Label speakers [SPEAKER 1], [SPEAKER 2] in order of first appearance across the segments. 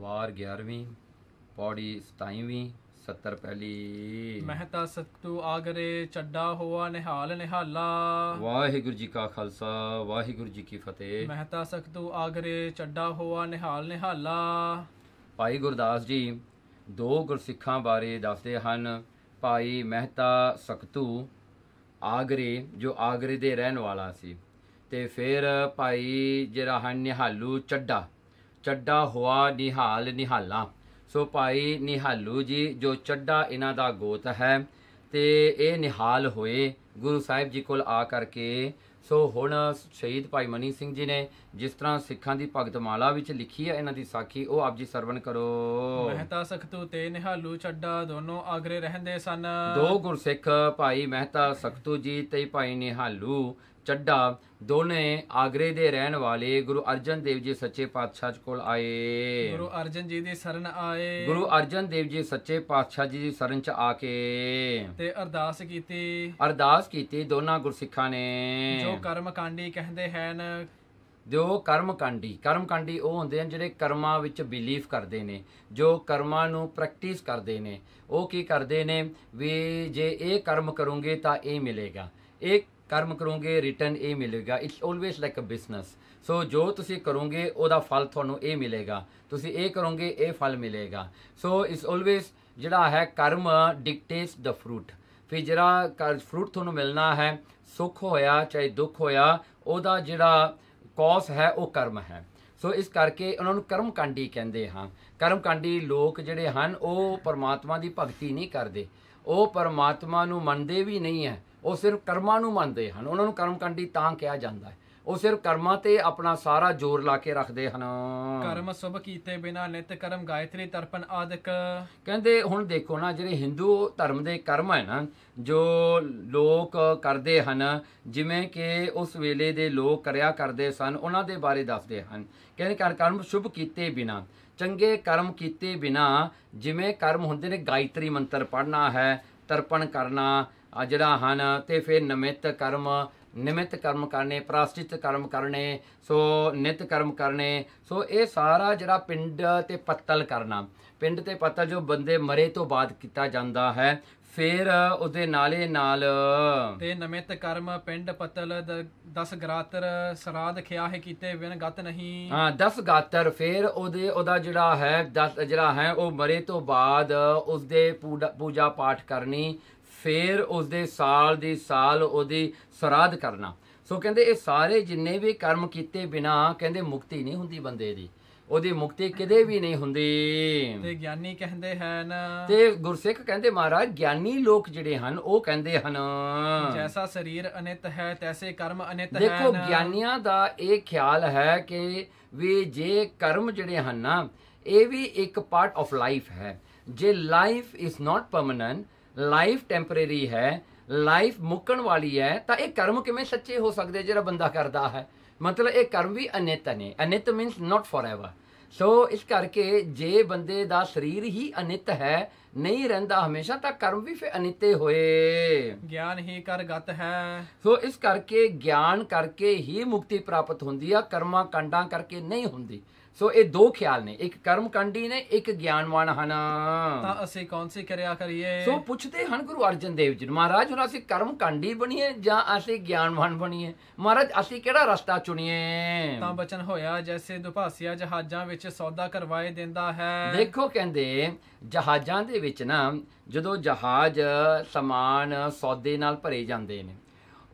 [SPEAKER 1] ਵਾਰ 11ਵੀਂ ਪੌੜੀ 27ਵੀਂ 70 ਪਹਿਲੀ
[SPEAKER 2] ਮਹਤਾ ਸਤੂ ਆਗਰੇ ਚੱਡਾ ਹੋਆ ਨਿਹਾਲ ਨਿਹਾਲਾ ਵਾਹਿਗੁਰੂ
[SPEAKER 1] ਜੀ ਕਾ ਖਾਲਸਾ ਵਾਹਿਗੁਰੂ ਜੀ ਕੀ ਫਤਿਹ ਮਹਤਾ
[SPEAKER 2] ਸਤੂ ਆਗਰੇ ਚੱਡਾ ਹੋਆ ਨਿਹਾਲ ਨਿਹਾਲਾ
[SPEAKER 1] ਭਾਈ ਗੁਰਦਾਸ ਜੀ ਦੋ ਗੁਰਸਿੱਖਾਂ ਬਾਰੇ ਦੱਸਦੇ ਹਨ ਭਾਈ ਮਹਤਾ ਸਖਤੂ ਆਗਰੇ ਜੋ ਆਗਰੇ ਦੇ ਰਹਿਣ ਵਾਲਾ ਸੀ ਤੇ ਫਿਰ ਭਾਈ ਜਿਹੜਾ ਹਨ ਨਿਹਾਲੂ ਚੱਡਾ ਚੱਡਾ ਹੁਆ ਨਿਹਾਲ ਨਿਹਾਲਾ ਸੋ ਭਾਈ ਨਿਹਾਲੂ ਜੀ ਜੋ ਚੱਡਾ ਇਹਨਾਂ ਦਾ ਗੋਤ ਹੈ ਤੇ ਇਹ ਨਿਹਾਲ ਹੋਏ ਗੁਰੂ ਸਾਹਿਬ ਜੀ ਕੋਲ ਆ ਕਰਕੇ ਸੋ ਹੁਣ ਸ਼ਹੀਦ ਭਾਈ ਮਨੀ ਸਿੰਘ ਜੀ ਨੇ ਜਿਸ ਤਰ੍ਹਾਂ ਸਿੱਖਾਂ ਦੀ ਭਗਤ ਮਾਲਾ ਵਿੱਚ ਲਿਖੀ ਹੈ ਇਹਨਾਂ ਦੀ ਸਾਖੀ ਉਹ ਆਪ ਜੀ ਸਰਵਣ ਕਰੋ ਮਹਿਤਾ
[SPEAKER 2] ਸਖਤੂ ਤੇ ਨਿਹਾਲੂ ਛੱਡਾ ਦੋਨੋਂ ਆਗਰੇ ਰਹਿੰਦੇ ਸਨ ਦੋ
[SPEAKER 1] ਗੁਰਸਿੱਖ ਭਾਈ ਮਹਿਤਾ ਸਖਤੂ ਜੀ ਤੇ ਭਾਈ ਨਿਹਾਲੂ ਚੱਡਾ ਦੋਨੇ ਆਗਰੇ ਦੇ ਰਹਿਣ ਵਾਲੇ ਗੁਰੂ ਅਰਜਨ ਦੇਵ ਜੀ ਸੱਚੇ ਪਾਤਸ਼ਾਹ ਕੋਲ ਆਏ ਗੁਰੂ
[SPEAKER 2] ਅਰਜਨ ਜੀ ਦੀ ਸ਼ਰਨ ਆਏ ਗੁਰੂ
[SPEAKER 1] ਅਰਜਨ ਦੇਵ ਜੀ ਸੱਚੇ ਪਾਤਸ਼ਾਹ ਜੀ ਦੀ ਸ਼ਰਨ ਚ ਆ ਕੇ
[SPEAKER 2] ਤੇ ਅਰਦਾਸ ਕੀਤੀ
[SPEAKER 1] ਅਰਦਾਸ ਕੀਤੀ ਦੋਨਾਂ ਗੁਰਸਿੱਖਾਂ ਨੇ ਜੋ ਕਰਮ ਕਾਂਡੀ ਕਹਿੰਦੇ ਹਨ ਜੋ ਕਰਮ ਕਾਂਡੀ ਕਰਮ ਕਾਂਡੀ ਉਹ ਹੁੰਦੇ ਹਨ ਜਿਹੜੇ ਕਰਮਾਂ ਵਿੱਚ ਬਿਲੀਵ ਕਰਦੇ ਨੇ ਜੋ ਕਰਮਾਂ ਨੂੰ ਪ੍ਰੈਕਟਿਸ ਕਰਦੇ ਨੇ ਉਹ ਕੀ ਕਰਦੇ ਨੇ ਵੀ ਜੇ ਇਹ ਕਰਮ ਕਰੋਗੇ ਤਾਂ ਇਹ ਮਿਲੇਗਾ ਇਹ ਕਰਮ ਕਰੋਗੇ ਰਿਟਰਨ ਇਹ ਮਿਲੇਗਾ it's always like a business so ਜੋ ਤੁਸੀਂ ਕਰੋਗੇ ਉਹਦਾ ਫਲ ਤੁਹਾਨੂੰ ਇਹ ਮਿਲੇਗਾ ਤੁਸੀਂ ਇਹ ਕਰੋਗੇ ਇਹ ਫਲ ਮਿਲੇਗਾ ਸੋ ਇਟਸ ਆਲਵੇਸ ਜਿਹੜਾ ਹੈ ਕਰਮ ਡਿਕਟੇਟਸ ਦਾ ਫਰੂਟ ਫਿਰ ਜਿਹੜਾ ਫਰੂਟ ਤੁਹਾਨੂੰ ਮਿਲਣਾ ਹੈ ਸੁੱਖ ਹੋਇਆ ਚਾਹੇ ਦੁੱਖ ਹੋਇਆ ਉਹਦਾ ਜਿਹੜਾ ਕੌਸ ਹੈ ਉਹ ਕਰਮ ਹੈ ਸੋ ਇਸ ਕਰਕੇ ਉਹਨਾਂ ਨੂੰ ਕਰਮ ਕਾਂਡੀ ਕਹਿੰਦੇ ਹਾਂ ਕਰਮ ਕਾਂਡੀ ਲੋਕ ਜਿਹੜੇ ਹਨ ਉਹ ਪਰਮਾਤਮਾ ਦੀ ਭਗਤੀ ਨਹੀਂ ਕਰਦੇ ਉਹ ਪਰਮਾਤਮਾ ਨੂੰ ਮੰਨਦੇ ਵੀ ਨਹੀਂ ਹੈ ਉਹ ਸਿਰਫ ਕਰਮਾਂ ਨੂੰ ਮੰਨਦੇ ਹਨ ਉਹਨਾਂ ਨੂੰ ਕਰਮਕਾਂਡੀ ਤਾਂ ਕਿਹਾ ਜਾਂਦਾ ਹੈ ਉਹ ਸਿਰਫ ਕਰਮਾਂ ਤੇ ਆਪਣਾ ਸਾਰਾ ਜ਼ੋਰ ਲਾ ਕੇ ਰੱਖਦੇ ਹਨ ਕਰਮ ਸੁਭ ਕੀਤੇ ਬਿਨਾ ਨਿਤ ਕਰਮ ਗਾਇਤਰੀ ਤਰਪਨ ਆਦਿਕ ਕਹਿੰਦੇ ਹੁਣ ਦੇਖੋ ਨਾ ਜਿਹੜੇ ਹਿੰਦੂ ਧਰਮ ਦੇ ਕਰਮ ਹੈ ਨਾ ਜੋ ਲੋਕ ਕਰਦੇ ਹਨ ਜਿਵੇਂ ਕਿ ਉਸ ਵੇਲੇ ਦੇ ਲੋਕ ਕਰਿਆ ਕਰਦੇ ਸਨ ਉਹਨਾਂ ਦੇ ਬਾਰੇ ਦੱਸਦੇ ਹਨ ਕਹਿੰਦੇ ਕਰ ਕਰਮ ਸ਼ੁਭ ਕੀਤੇ ਬਿਨਾ ਚੰਗੇ ਕਰਮ ਕੀਤੇ ਬਿਨਾ ਜਿਵੇਂ ਕਰਮ ਹੁੰਦੇ ਨੇ ਗਾਇਤਰੀ ਮੰਤਰ ਪੜ੍ਹਨਾ ਹੈ ਤਰਪਣ ਕਰਨਾ ਜਿਹੜਾ ਹਨ ਤੇ ਫਿਰ ਨਿਮਿਤ ਕਰਮ ਨਿਮਿਤ ਕਰਮ ਕਰਨੇ ਪ੍ਰਾਸ਼ਚਿਤ ਕਰਮ ਕਰਨੇ ਸੋ ਨਿਤ ਕਰਮ ਕਰਨੇ ਸੋ ਇਹ ਸਾਰਾ ਜਿਹੜਾ ਪਿੰਡ ਤੇ ਪੱਤਲ ਕਰਨਾ ਪਿੰਡ ਤੇ ਪੱਤਲ ਜੋ ਬੰਦੇ ਮਰੇ ਤੋਂ ਬਾਅਦ ਕੀਤਾ ਜਾਂਦਾ ਹੈ ਫਿਰ ਉਹਦੇ ਨਾਲੇ ਨਾਲ
[SPEAKER 2] ਤੇ ਨਮਿਤ ਕਰਮ ਪਿੰਡ ਪਤਲ 10 ਗਾਤਰ ਸਰਾਦ ਖਿਆ ਹੈ ਕੀਤੇ ਬਿਨ ਗਤ ਨਹੀਂ
[SPEAKER 1] ਹਾਂ 10 ਗਾਤਰ ਫਿਰ ਉਹਦੇ ਉਹਦਾ ਜਿਹੜਾ ਹੈ 10 ਜਿਹੜਾ ਹੈ ਉਹ ਮਰੇ ਤੋਂ ਬਾਅਦ ਉਸਦੇ ਪੂਜਾ ਪਾਠ ਕਰਨੀ ਫੇਰ ਉਸ ਦੇ ਸਾਲ ਦੀ ਸਾਲ ਉਹਦੀ ਸਰਾਧ ਕਰਨਾ ਸੋ ਕਹਿੰਦੇ ਇਹ ਸਾਰੇ ਜਿੰਨੇ ਵੀ ਕਰਮ ਕੀਤੇ ਬਿਨਾ ਕਹਿੰਦੇ ਮੁਕਤੀ ਨਹੀਂ ਹੁੰਦੀ ਬੰਦੇ ਦੀ ਉਹਦੀ ਮੁਕਤੀ ਕਿਤੇ ਵੀ ਨਹੀਂ ਹੁੰਦੀ ਤੇ ਗਿਆਨੀ ਕਹਿੰਦੇ ਹਨ ਤੇ ਗੁਰਸਿੱਖ ਕਹਿੰਦੇ ਮਹਾਰਾਜ ਗਿਆਨੀ ਲੋਕ ਜਿਹੜੇ ਹਨ ਉਹ ਕਹਿੰਦੇ ਹਨ ਜੈਸਾ
[SPEAKER 2] ਸਰੀਰ ਅਨਿਤ ਹੈ ਤੈਸੇ ਕਰਮ ਅਨਿਤ ਹੈ ਦੇਖੋ ਗਿਆਨੀਆਂ
[SPEAKER 1] ਦਾ ਇਹ ਖਿਆਲ ਹੈ ਕਿ ਵੀ ਜੇ ਕਰਮ ਜਿਹੜੇ ਹਨ ਨਾ ਇਹ ਵੀ ਇੱਕ ਪਾਰਟ ਆਫ ਲਾਈਫ ਹੈ ਜੇ life is not permanent life temporary ਹੈ ਲਾਈਫ ਮੁੱਕਣ ਵਾਲੀ ਹੈ ਤਾਂ ਇਹ ਕਰਮ ਕਿਵੇਂ ਸੱਚੇ ਹੋ ਸਕਦੇ ਜਿਹੜਾ ਬੰਦਾ ਕਰਦਾ ਹੈ ਮਤਲਬ ਇਹ ਕਰਮ ਵੀ ਅਨਿਤ ਨੇ ਅਨਿਤ ਮੀਨਸ ਨਾਟ ਫੋਰਐਵਰ ਸੋ ਇਸ ਕਰਕੇ ਜੇ ਬੰਦੇ ਦਾ ਸਰੀਰ ਹੀ ਅਨਿਤ ਹੈ ਨਹੀਂ ਰਹਿੰਦਾ ਹਮੇਸ਼ਾ ਤਾਂ ਕਰਮ ਵੀ ਫਿਰ ਅਨਿਤੇ ਹੋਏ ਗਿਆਨ ਹੀ ਕਰਗਤ ਹੈ ਸੋ ਇਸ ਕਰਕੇ ਗਿਆਨ ਕਰਕੇ ਹੀ ਮੁਕਤੀ ਪ੍ਰਾਪਤ ਹੁੰਦੀ ਆ ਕਰਮਾਂ ਕਾਂਡਾਂ ਕਰਕੇ ਨਹੀਂ ਹੁੰਦੀ ਸੋ ਇਹ ਦੋ ਖਿਆਲ ਨੇ ਇੱਕ ਕੰਡੀ ਨੇ ਇੱਕ ਗਿਆਨਵਾਨ ਹਨ ਤਾਂ
[SPEAKER 2] ਅਸੀਂ ਕੌਣ ਸੀ ਕਰਿਆ ਕਰੀਏ ਸੋ
[SPEAKER 1] ਪੁੱਛਦੇ ਹਨ ਗੁਰੂ ਅਰਜਨ ਦੇਵ ਜੀ ਮਹਾਰਾਜ ਹੁਣ ਅਸੀਂ ਕੰਡੀ ਬਣੀਏ ਜਾਂ ਅਸੀਂ ਗਿਆਨਵਾਨ ਬਣੀਏ ਮਹਾਰਾਜ ਅਸੀਂ ਕਿਹੜਾ ਰਸਤਾ ਚੁਣੀਏ ਤਾਂ
[SPEAKER 2] ਬਚਨ ਹੋਇਆ ਜੈਸੇ ਦੁਪਾਸੀਆ ਜਹਾਜ਼ਾਂ ਵਿੱਚ ਸੌਦਾ ਕਰਵਾਏ ਦਿੰਦਾ ਹੈ ਦੇਖੋ
[SPEAKER 1] ਕਹਿੰਦੇ ਜਹਾਜ਼ਾਂ ਦੇ ਵਿੱਚ ਨਾ ਜਦੋਂ ਜਹਾਜ਼ ਸਮਾਨ ਸੌਦੇ ਨਾਲ ਭਰੇ ਜਾਂਦੇ ਨੇ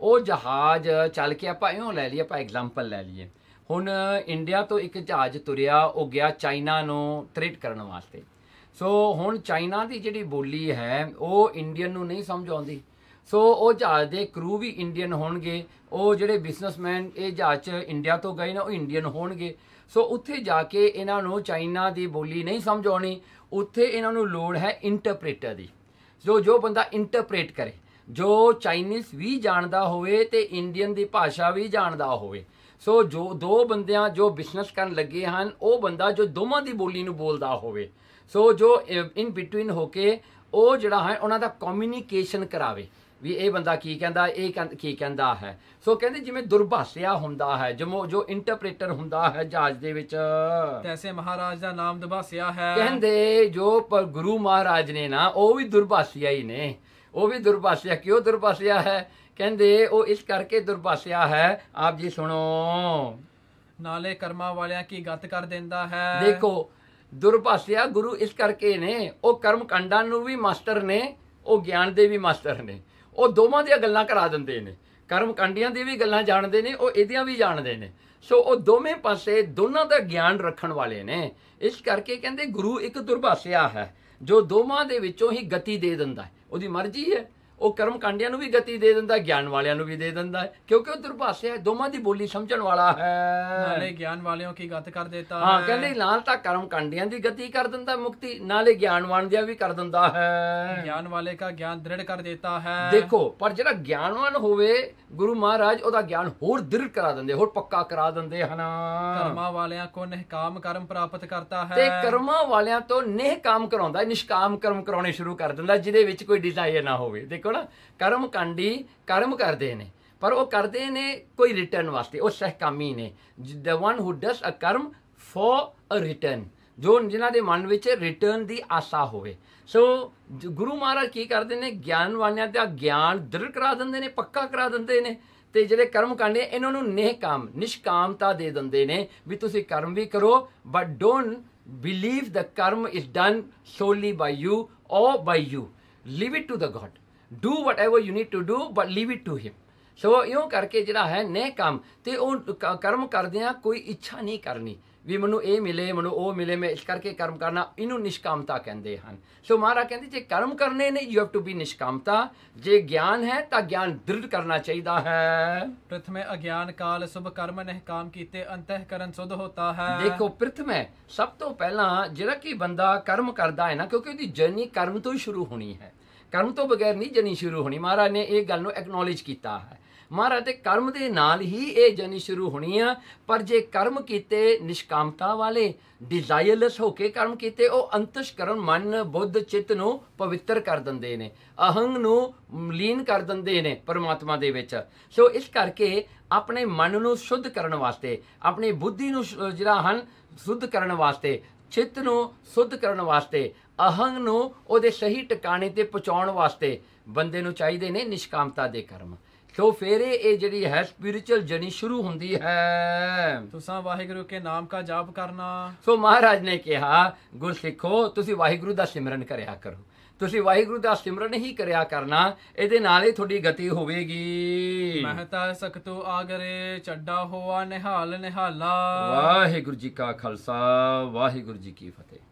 [SPEAKER 1] ਉਹ ਜਹਾਜ਼ ਚੱਲ ਕੇ ਆਪਾਂ ਇਉਂ ਲੈ ਲਈਏ ਆਪਾਂ ਐਗਜ਼ਾਮਪਲ ਲੈ ਲਈਏ ਹੁਣ ਇੰਡੀਆ ਤੋਂ ਇੱਕ ਜਹਾਜ਼ ਤੁਰਿਆ ਉਹ ਗਿਆ ਚਾਈਨਾ ਨੂੰ ਥ੍ਰੇਟ ਕਰਨ ਵਾਸਤੇ ਸੋ ਹੁਣ ਚਾਈਨਾ ਦੀ ਜਿਹੜੀ ਬੋਲੀ ਹੈ ਉਹ ਇੰਡੀਅਨ ਨੂੰ ਨਹੀਂ ਸਮਝ ਆਉਂਦੀ ਸੋ ਉਹ ਜਹਾਜ਼ ਦੇ ਕਰੂ ਵੀ ਇੰਡੀਅਨ ਹੋਣਗੇ ਉਹ ਜਿਹੜੇ ਬਿਜ਼ਨਸਮੈਨ ਇਹ ਜਹਾਜ਼ 'ਚ ਇੰਡੀਆ ਤੋਂ ਗਏ ਨੇ ਉਹ ਇੰਡੀਅਨ ਹੋਣਗੇ ਸੋ ਉੱਥੇ ਜਾ ਕੇ ਇਹਨਾਂ ਨੂੰ ਚਾਈਨਾ ਦੀ ਬੋਲੀ ਨਹੀਂ ਸਮਝ ਆਉਣੀ ਉੱਥੇ ਇਹਨਾਂ ਨੂੰ ਲੋੜ ਹੈ ਇੰਟਰਪ੍ਰੀਟਰ ਦੀ ਜੋ ਜੋ ਬੰਦਾ ਇੰਟਰਪ੍ਰੀਟ ਕਰੇ ਜੋ ਚਾਈਨੀਜ਼ ਵੀ ਜਾਣਦਾ ਹੋਵੇ ਤੇ ਇੰਡੀਅਨ ਦੀ ਭਾਸ਼ਾ ਵੀ ਜਾਣਦਾ ਹੋਵੇ ਸੋ ਜੋ ਦੋ ਬੰਦਿਆਂ ਜੋ ਬਿਜ਼ਨਸ ਕਰਨ ਲੱਗੇ ਹਨ ਉਹ ਬੰਦਾ ਜੋ ਦੋਵਾਂ ਦੀ ਬੋਲੀ ਨੂੰ ਬੋਲਦਾ ਹੋਵੇ ਸੋ ਜੋ ਇਨ ਬਿਟਵੀਨ ਹੋ ਕੇ ਉਹ ਜਿਹੜਾ ਹੈ ਉਹਨਾਂ ਦਾ ਕਮਿਊਨੀਕੇਸ਼ਨ ਕਰਾਵੇ ਵੀ ਇਹ ਬੰਦਾ ਕੀ ਕਹਿੰਦਾ ਇਹ ਕੀ ਕਹਿੰਦਾ ਹੈ ਸੋ ਕਹਿੰਦੇ ਜਿਵੇਂ ਦੁਰਭਾਸ਼ਿਆ ਹੁੰਦਾ ਹੈ ਜਮੋ ਜੋ ਇੰਟਰਪ੍ਰੀਟਰ ਹੁੰਦਾ ਹੈ ਜਹਾਜ਼ ਦੇ ਵਿੱਚ ਤੈਸੇ ਮਹਾਰਾਜ
[SPEAKER 2] ਦਾ ਨਾਮ ਦੁਭਾਸ਼ਿਆ ਹੈ ਕਹਿੰਦੇ
[SPEAKER 1] ਜੋ ਗੁਰੂ ਮਹਾਰਾਜ ਨੇ ਨਾ ਉਹ ਵੀ ਦੁਰਭਾਸ਼ਿਆ ਹੀ ਨੇ ਉਹ ਵੀ ਦੁਰਭਾਸ਼ਿਆ ਕਿਉਂ ਦੁਰਭਾਸ਼ਿਆ ਹੈ ਕਹਿੰਦੇ ਉਹ ਇਸ ਕਰਕੇ ਦੁਰਭਾਸ਼ਿਆ ਹੈ ਆਪ ਜੀ ਸੁਣੋ ਨਾਲੇ ਕਰਮਾਂ ਵਾਲਿਆਂ ਕੀ ਗੱਤ ਕਰ ਦਿੰਦਾ ਹੈ ਦੇਖੋ ਦੁਰਭਾਸ਼ਿਆ ਗੁਰੂ ਇਸ ਕਰਕੇ ਨੇ ਉਹ ਕਰਮ ਕੰਡਾਂ ਨੂੰ ਵੀ ਮਾਸਟਰ ਨੇ ਉਹ ਗਿਆਨ ਦੇ ਵੀ ਮਾਸਟਰ ਨੇ ਉਹ ਦੋਵਾਂ ਦੀਆਂ ਗੱਲਾਂ ਕਰਾ ਦਿੰਦੇ ਨੇ ਕਰਮ ਕੰਡੀਆਂ ਦੀ ਵੀ ਗੱਲਾਂ ਜਾਣਦੇ ਨੇ ਉਹ ਇਹਦੀਆਂ ਵੀ ਜਾਣਦੇ ਨੇ ਸੋ ਉਹ ਦੋਵੇਂ ਪਾਸੇ ਦੋਨਾਂ ਦਾ ਗਿਆਨ ਰੱਖਣ ਵਾਲੇ ਨੇ ਇਸ ਕਰਕੇ ਕਹਿੰਦੇ ਗੁਰੂ ਇੱਕ ਦੁਰਭਾਸ਼ਿਆ ਹੈ ਜੋ ਦੋਵਾਂ ਦੇ ਵਿੱਚੋਂ ਹੀ ਗਤੀ ਦੇ ਦਿੰਦਾ ਹੈ ਉਹਦੀ ਮਰਜ਼ੀ ਹੈ ਉਹ ਕਰਮ ਕਾਂਡਿਆਂ ਨੂੰ ਵੀ ਗਤੀ ਦੇ ਦਿੰਦਾ ਗਿਆਨ ਵਾਲਿਆਂ ਨੂੰ ਵੀ ਦੇ ਦਿੰਦਾ ਕਿਉਂਕਿ ਉਹ ਦੁਰਭਾਸ਼ਾ ਹੈ ਦੋਵਾਂ ਦੀ ਬੋਲੀ ਸਮਝਣ ਵਾਲਾ ਹੈ ਨਾਲੇ
[SPEAKER 2] ਗਿਆਨ ਵਾਲਿਆਂ ਕੀ ਗੱਤ ਕਰ ਦਿੱਤਾ ਹਾਂ ਕਹਿੰਦੇ
[SPEAKER 1] ਨਾਲ ਤਾਂ ਕਰਮ ਕਾਂਡਿਆਂ ਦੀ ਗਤੀ ਕਰ ਦਿੰਦਾ ਮੁਕਤੀ ਨਾਲੇ ਗਿਆਨਵਾਨ ਦੀ ਵੀ ਕਰ ਦਿੰਦਾ ਹੈ ਗਿਆਨ ਵਾਲੇ ਦਾ ਗਿਆਨ ਦ੍ਰਿੜ ਕਰ ਦਿੱਤਾ ਹੈ ਦੇਖੋ ਪਰ ਜਿਹੜਾ ਗਿਆਨਵਾਨ ਹੋਵੇ ਗੁਰੂ ਮਹਾਰਾਜ ਉਹਦਾ ਗਿਆਨ ਹੋਰ ਦ੍ਰਿੜ ਕਰਾ ਦਿੰਦੇ ਹੋਰ ਪੱਕਾ ਕਰਾ ਦਿੰਦੇ ਹਨ ਕਰਮਾਂ ਵਾਲਿਆਂ ਕੋ ਨਿਹਕਾਮ ਕਰਮ ਪ੍ਰਾਪਤ ਕਰਤਾ ਹੈ ਤੇ ਕਰਮਾਂ ਵਾਲਿਆਂ ਤੋਂ ਨਿਹਕਾਮ ਕਰਾਉਂਦਾ ਨਿਸ਼ਕਾਮ ਕਰਮ ਕਰਾਉਣੇ ਸ਼ੁਰੂ ਕਰ ਦਿੰਦਾ ਜਿਹਦੇ ਵਿੱਚ ਕੋਈ ਡਿਜ਼ਾਇਰ ਨਾ ਹੋਵੇ ਦੇਖੋ ਕੋਲ ਕਰਮ ਕਾਂਡੀ ਕਰਮ ਕਰਦੇ ਨੇ ਪਰ ਉਹ ਕਰਦੇ ਨੇ ਕੋਈ ਰਿਟਰਨ ਵਾਸਤੇ ਉਹ ਸਹਿਕਾਮੀ ਨੇ the one who does a karma for a return ਜੋ ਜਿਨ੍ਹਾਂ ਦੇ ਮਨ ਵਿੱਚ ਰਿਟਰਨ ਦੀ ਆਸਾ ਹੋਵੇ ਸੋ ਗੁਰੂ ਮਹਾਰਾਜ ਕੀ ਕਰਦੇ ਨੇ ਗਿਆਨ ਵਾਲਿਆਂ ਦਾ ਗਿਆਨ ਦ੍ਰਿੜ ਕਰਾ ਦਿੰਦੇ ਨੇ ਪੱਕਾ ਕਰਾ ਦਿੰਦੇ ਨੇ ਤੇ ਜਿਹੜੇ ਕਰਮ ਕਾਂਡੇ ਇਹਨਾਂ ਨੂੰ ਨਿਹਕਾਮ ਨਿਸ਼ਕਾਮਤਾ ਦੇ ਦਿੰਦੇ ਨੇ ਵੀ ਤੁਸੀਂ ਕਰਮ ਵੀ ਕਰੋ but don't believe the karma is done solely by you or by you leave it to the god do what you need to do but leave it to him so ਇਉਂ ਕਰਕੇ ਜਿਹੜਾ ਹੈ ਨੇ ਕੰਮ ਤੇ ਉਹ ਕਰਮ ਕਰਦੇ ਆ ਕੋਈ ਇੱਛਾ ਨਹੀਂ ਕਰਨੀ ਵੀ ਮੈਨੂੰ ਇਹ ਮਿਲੇ ਮੈਨੂੰ ਉਹ ਮਿਲੇ ਮੈਂ ਇਸ ਕਰਕੇ ਕਰਮ ਕਰਨਾ ਇਹਨੂੰ ਨਿਸ਼ਕਾਮਤਾ ਕਹਿੰਦੇ ਹਨ ਸੋ ਮਹਾਰਾ ਕਹਿੰਦੇ ਜੇ ਕਰਮ ਕਰਨੇ ਨੇ ਯੂ ਹੈਵ ਟੂ ਬੀ ਨਿਸ਼ਕਾਮਤਾ ਜੇ ਗਿਆਨ ਹੈ ਤਾਂ ਗਿਆਨ ਦ੍ਰਿੜ ਕਰਨਾ ਚਾਹੀਦਾ ਹੈ ਪ੍ਰਥਮੇ ਅਗਿਆਨ ਕਾਲ ਸੁਭ ਕਰਮ ਨਹਿ ਕਾਮ ਕੀਤੇ ਅੰਤਹਿ ਕਰਨ ਸੁਧ ਹੋਤਾ ਹੈ ਦੇਖੋ ਪ੍ਰਥਮੇ ਸਭ ਤੋਂ ਪਹਿਲਾਂ ਜਿਹੜਾ ਕਿ ਬੰਦਾ ਕਰਮ ਕਰਦਾ ਹੈ ਨਾ ਕਿਉਂਕਿ ਉਹਦੀ ਜਰਨੀ ਕਰਮ ਤੋਂ ਹੀ ਸ਼ੁਰੂ ਹੋਣੀ ਹੈ ਕਰਮ ਤੋਂ ਬਗੈਰ ਨਹੀਂ ਜਨੀ ਸ਼ੁਰੂ ਹੋਣੀ ਮਹਾਰਾਜ ਨੇ ਇਹ ਗੱਲ ਨੂੰ ਐਕਨੋਲਜ ਕੀਤਾ ਹੈ ਮਹਾਰਾਜ ਦੇ ਕਰਮ ਦੇ ਨਾਲ ਹੀ ਇਹ ਜਨੀ ਸ਼ੁਰੂ ਹੋਣੀ ਆ ਪਰ ਜੇ ਕਰਮ ਕੀਤੇ ਨਿਸ਼ਕਾਮਤਾ ਵਾਲੇ ਡਿਜ਼ਾਇਰਲੈਸ ਹੋ ਕੇ ਕਰਮ ਕੀਤੇ ਉਹ ਅੰਤਸ਼ਕਰਨ ਮਨ ਬੁੱਧ ਚਿੱਤ ਨੂੰ ਪਵਿੱਤਰ ਕਰ ਦਿੰਦੇ ਨੇ ਅਹੰਗ ਨੂੰ ਲੀਨ ਕਰ ਦਿੰਦੇ ਨੇ ਪਰਮਾਤਮਾ ਦੇ ਵਿੱਚ ਸੋ ਇਸ ਕਰਕੇ ਆਪਣੇ ਮਨ ਨੂੰ ਸ਼ੁੱਧ ਕਰਨ ਵਾਸਤੇ ਆਪਣੀ ਬੁੱਧੀ ਨੂੰ ਜਿਹੜਾ ਹਨ ਸ਼ੁੱਧ ਕਰਨ ਵਾਸਤੇ ਚਿੱਤ ਨੂੰ ਸੁੱਧ ਕਰਨ ਵਾਸਤੇ ਅਹੰਗ ਨੂੰ ਉਹਦੇ ਸਹੀ ਟਿਕਾਣੇ ਤੇ ਪਹੁੰਚਾਉਣ ਵਾਸਤੇ ਬੰਦੇ ਨੂੰ ਚਾਹੀਦੇ ਨੇ ਨਿਸ਼ਕਾਮਤਾ ਦੇ ਕਰਮ ਸੋ ਫਿਰ ਇਹ ਜਿਹੜੀ ਹੈ ਸਪਿਰਚੁਅਲ ਜਰਨੀ ਸ਼ੁਰੂ ਹੁੰਦੀ ਹੈ ਤੁਸੀਂ ਵਾਹਿਗੁਰੂ ਕੇ ਨਾਮ ਦਾ ਜਾਪ ਕਰਨਾ ਸੋ ਮਹਾਰਾਜ ਨੇ ਕਿਹਾ ਗੁਰਸਿੱਖੋ ਤੁਸੀਂ ਵਾਹਿਗੁਰੂ ਦਾ ਸਿਮਰਨ ਕਰਿਆ ਕਰੋ ਤੁਸੀਂ ਵਾਹਿਗੁਰੂ ਦਾ ਸਿਮਰਨ ਹੀ ਕਰਿਆ ਕਰਨਾ ਇਹਦੇ ਨਾਲ ਹੀ ਤੁਹਾਡੀ ਗਤੀ ਹੋਵੇਗੀ ਮਹਤਾ ਸਖਤੋ ਆਗਰੇ ਚੱਡਾ ਹੋਆ ਨਿਹਾਲ ਨਿਹਾਲਾ ਵਾਹਿਗੁਰੂ ਜੀ ਕਾ ਖਾਲਸਾ ਵਾਹਿਗੁਰੂ ਜੀ ਕੀ ਫਤਿਹ